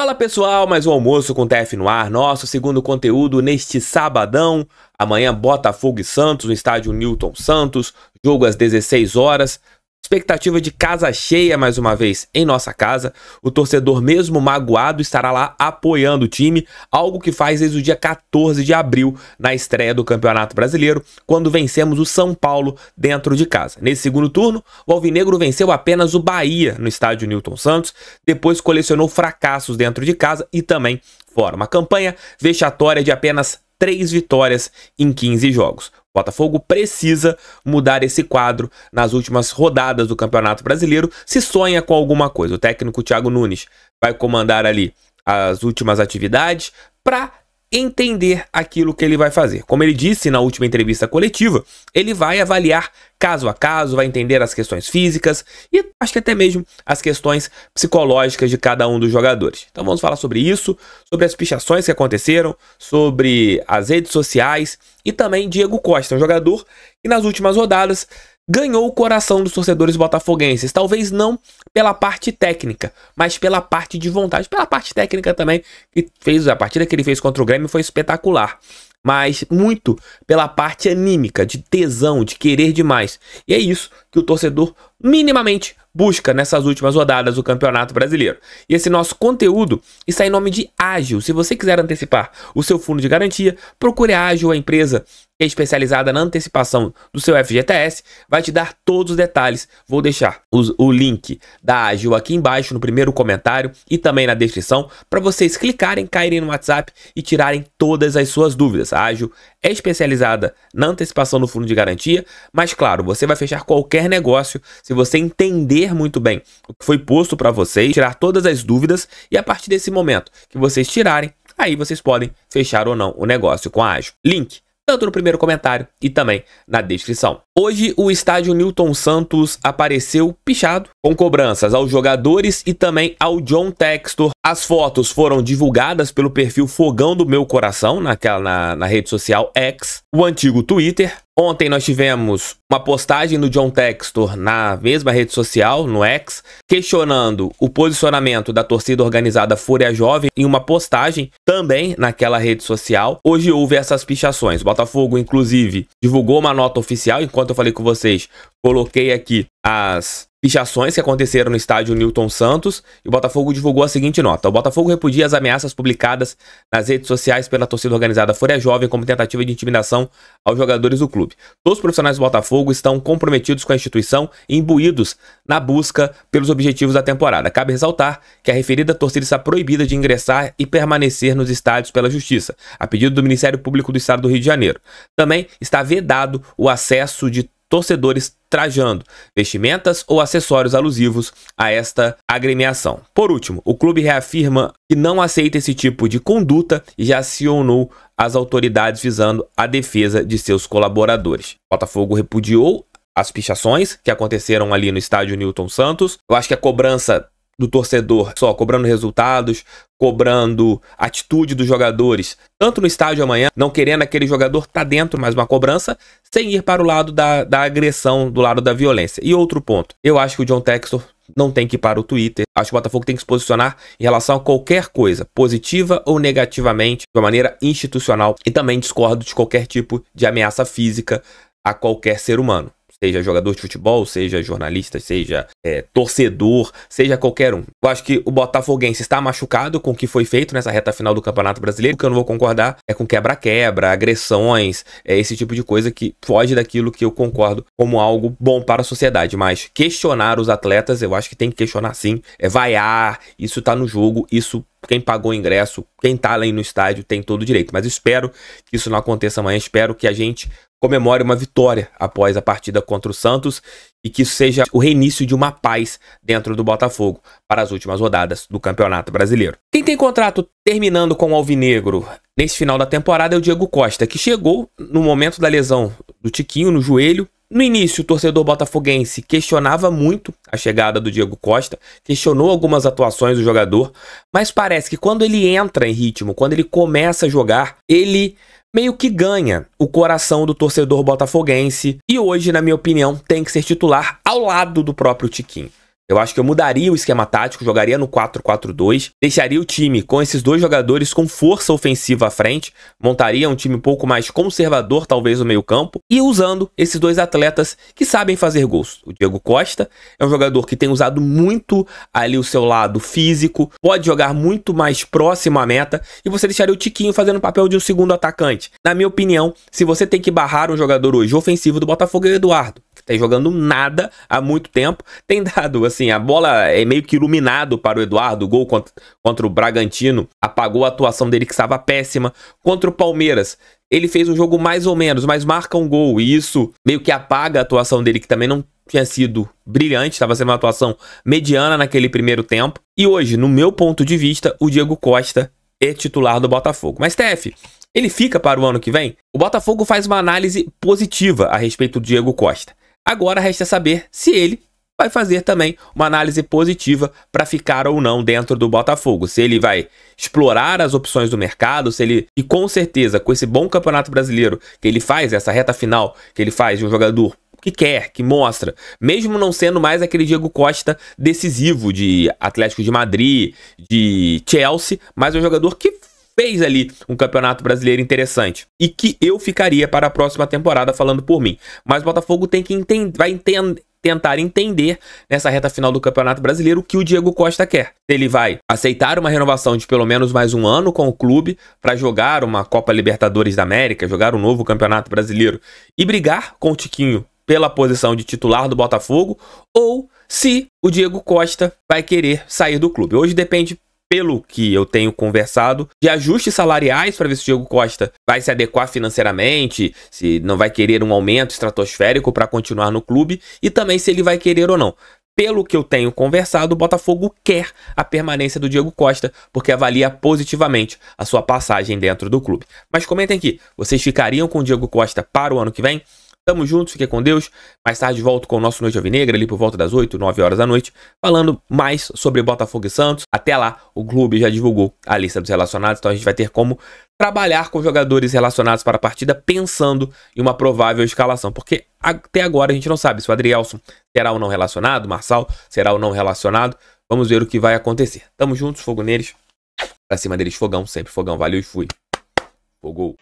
Fala pessoal, mais um almoço com TF no ar, nosso segundo conteúdo neste sabadão. Amanhã Botafogo e Santos, no estádio Newton Santos, jogo às 16 horas. Expectativa de casa cheia mais uma vez em nossa casa. O torcedor, mesmo magoado, estará lá apoiando o time, algo que faz desde o dia 14 de abril, na estreia do Campeonato Brasileiro, quando vencemos o São Paulo dentro de casa. Nesse segundo turno, o Alvinegro venceu apenas o Bahia no estádio Newton Santos, depois colecionou fracassos dentro de casa e também fora. Uma campanha vexatória de apenas três vitórias em 15 jogos. Botafogo precisa mudar esse quadro nas últimas rodadas do Campeonato Brasileiro se sonha com alguma coisa. O técnico Thiago Nunes vai comandar ali as últimas atividades para entender aquilo que ele vai fazer. Como ele disse na última entrevista coletiva, ele vai avaliar caso a caso, vai entender as questões físicas e acho que até mesmo as questões psicológicas de cada um dos jogadores. Então vamos falar sobre isso, sobre as pichações que aconteceram, sobre as redes sociais e também Diego Costa, um jogador que nas últimas rodadas ganhou o coração dos torcedores botafoguenses. Talvez não pela parte técnica, mas pela parte de vontade. Pela parte técnica também, que fez a partida que ele fez contra o Grêmio foi espetacular. Mas muito pela parte anímica, de tesão, de querer demais. E é isso que o torcedor minimamente busca nessas últimas rodadas do Campeonato Brasileiro. E esse nosso conteúdo está em nome de Ágil. Se você quiser antecipar o seu fundo de garantia, procure a Ágil, a empresa que é especializada na antecipação do seu FGTS, vai te dar todos os detalhes. Vou deixar os, o link da Ágil aqui embaixo no primeiro comentário e também na descrição para vocês clicarem, caírem no WhatsApp e tirarem todas as suas dúvidas. A Ágil é especializada na antecipação do fundo de garantia, mas claro, você vai fechar qualquer negócio se você entender muito bem o que foi posto para vocês, tirar todas as dúvidas e a partir desse momento que vocês tirarem, aí vocês podem fechar ou não o negócio com a Ágil. Link tanto no primeiro comentário e também na descrição. Hoje, o estádio Newton Santos apareceu pichado, com cobranças aos jogadores e também ao John Textor. As fotos foram divulgadas pelo perfil Fogão do Meu Coração, naquela, na, na rede social X, o antigo Twitter. Ontem nós tivemos uma postagem do John Textor na mesma rede social, no X, questionando o posicionamento da torcida organizada Fúria Jovem em uma postagem também naquela rede social. Hoje houve essas pichações. O Botafogo, inclusive, divulgou uma nota oficial enquanto enquanto eu falei com vocês, coloquei aqui as pichações que aconteceram no estádio Newton Santos e o Botafogo divulgou a seguinte nota. O Botafogo repudia as ameaças publicadas nas redes sociais pela torcida organizada Folha Jovem como tentativa de intimidação aos jogadores do clube. Todos os profissionais do Botafogo estão comprometidos com a instituição e imbuídos na busca pelos objetivos da temporada. Cabe ressaltar que a referida torcida está proibida de ingressar e permanecer nos estádios pela Justiça, a pedido do Ministério Público do Estado do Rio de Janeiro. Também está vedado o acesso de torcedores trajando vestimentas ou acessórios alusivos a esta agremiação. Por último, o clube reafirma que não aceita esse tipo de conduta e já acionou as autoridades visando a defesa de seus colaboradores. Botafogo repudiou as pichações que aconteceram ali no estádio Newton Santos. Eu acho que a cobrança do torcedor, só cobrando resultados, cobrando atitude dos jogadores, tanto no estádio amanhã, não querendo aquele jogador tá dentro mais uma cobrança, sem ir para o lado da, da agressão, do lado da violência. E outro ponto, eu acho que o John Textor não tem que ir para o Twitter. Acho que o Botafogo tem que se posicionar em relação a qualquer coisa, positiva ou negativamente, de uma maneira institucional. E também discordo de qualquer tipo de ameaça física a qualquer ser humano seja jogador de futebol, seja jornalista, seja é, torcedor, seja qualquer um. Eu acho que o Botafoguense está machucado com o que foi feito nessa reta final do Campeonato Brasileiro. O que eu não vou concordar é com quebra-quebra, agressões, é esse tipo de coisa que foge daquilo que eu concordo como algo bom para a sociedade. Mas questionar os atletas, eu acho que tem que questionar sim. É vaiar, isso está no jogo, isso quem pagou o ingresso, quem tá lá no estádio tem todo o direito. Mas espero que isso não aconteça amanhã. Espero que a gente comemore uma vitória após a partida contra o Santos e que isso seja o reinício de uma paz dentro do Botafogo para as últimas rodadas do Campeonato Brasileiro. Quem tem contrato terminando com o Alvinegro nesse final da temporada é o Diego Costa, que chegou no momento da lesão do Tiquinho no joelho. No início, o torcedor botafoguense questionava muito a chegada do Diego Costa, questionou algumas atuações do jogador, mas parece que quando ele entra em ritmo, quando ele começa a jogar, ele meio que ganha o coração do torcedor botafoguense e hoje, na minha opinião, tem que ser titular ao lado do próprio Tiquinho. Eu acho que eu mudaria o esquema tático, jogaria no 4-4-2, deixaria o time com esses dois jogadores com força ofensiva à frente, montaria um time um pouco mais conservador, talvez, no meio-campo, e usando esses dois atletas que sabem fazer gols. O Diego Costa é um jogador que tem usado muito ali o seu lado físico, pode jogar muito mais próximo à meta, e você deixaria o Tiquinho fazendo o papel de um segundo atacante. Na minha opinião, se você tem que barrar um jogador hoje ofensivo do Botafogo, é o Eduardo que tá jogando nada há muito tempo, tem dado, assim, a bola é meio que iluminado para o Eduardo, gol contra, contra o Bragantino apagou a atuação dele que estava péssima, contra o Palmeiras ele fez um jogo mais ou menos, mas marca um gol e isso meio que apaga a atuação dele que também não tinha sido brilhante, estava sendo uma atuação mediana naquele primeiro tempo. E hoje, no meu ponto de vista, o Diego Costa é titular do Botafogo. Mas, TF. ele fica para o ano que vem? O Botafogo faz uma análise positiva a respeito do Diego Costa. Agora resta saber se ele vai fazer também uma análise positiva para ficar ou não dentro do Botafogo. Se ele vai explorar as opções do mercado, se ele e com certeza com esse bom campeonato brasileiro que ele faz, essa reta final que ele faz de um jogador que quer, que mostra, mesmo não sendo mais aquele Diego Costa decisivo de Atlético de Madrid, de Chelsea, mas é um jogador que fez ali um campeonato brasileiro interessante e que eu ficaria para a próxima temporada falando por mim. Mas o Botafogo tem que entender, vai entender tentar entender nessa reta final do Campeonato Brasileiro o que o Diego Costa quer. Ele vai aceitar uma renovação de pelo menos mais um ano com o clube para jogar uma Copa Libertadores da América, jogar um novo Campeonato Brasileiro e brigar com o Tiquinho pela posição de titular do Botafogo ou se o Diego Costa vai querer sair do clube. Hoje depende pelo que eu tenho conversado, de ajustes salariais para ver se o Diego Costa vai se adequar financeiramente, se não vai querer um aumento estratosférico para continuar no clube e também se ele vai querer ou não. Pelo que eu tenho conversado, o Botafogo quer a permanência do Diego Costa, porque avalia positivamente a sua passagem dentro do clube. Mas comentem aqui, vocês ficariam com o Diego Costa para o ano que vem? Tamo junto, fique com Deus. Mais tarde volto com o nosso Noite Alvinegra, ali por volta das 8, 9 horas da noite, falando mais sobre Botafogo e Santos. Até lá, o clube já divulgou a lista dos relacionados, então a gente vai ter como trabalhar com jogadores relacionados para a partida, pensando em uma provável escalação, porque até agora a gente não sabe se o Adrielson será ou não relacionado, o Marçal será ou não relacionado. Vamos ver o que vai acontecer. Tamo juntos, fogo neles. Pra cima deles, fogão, sempre fogão. Valeu e fui. Fogou.